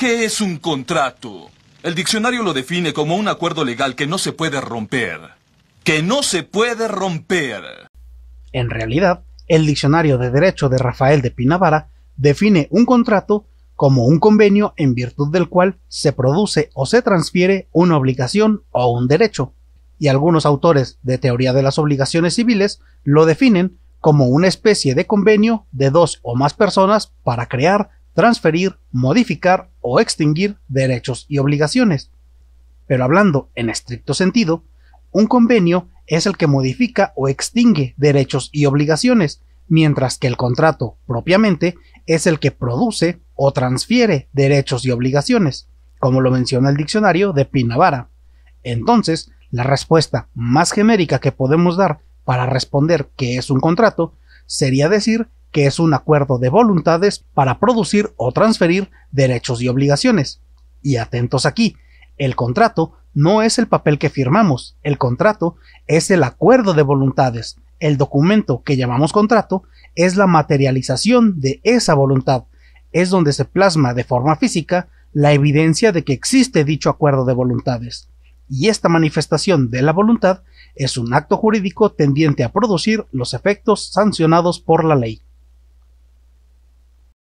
¿Qué es un contrato? El diccionario lo define como un acuerdo legal que no se puede romper. Que no se puede romper. En realidad, el diccionario de derecho de Rafael de Pinavara define un contrato como un convenio en virtud del cual se produce o se transfiere una obligación o un derecho, y algunos autores de teoría de las obligaciones civiles lo definen como una especie de convenio de dos o más personas para crear, transferir, modificar o extinguir derechos y obligaciones. Pero hablando en estricto sentido, un convenio es el que modifica o extingue derechos y obligaciones, mientras que el contrato, propiamente, es el que produce o transfiere derechos y obligaciones, como lo menciona el diccionario de Pinavara. Entonces, la respuesta más genérica que podemos dar para responder que es un contrato sería decir que es un acuerdo de voluntades para producir o transferir derechos y obligaciones. Y atentos aquí, el contrato no es el papel que firmamos, el contrato es el acuerdo de voluntades. El documento que llamamos contrato es la materialización de esa voluntad, es donde se plasma de forma física la evidencia de que existe dicho acuerdo de voluntades. Y esta manifestación de la voluntad es un acto jurídico tendiente a producir los efectos sancionados por la ley.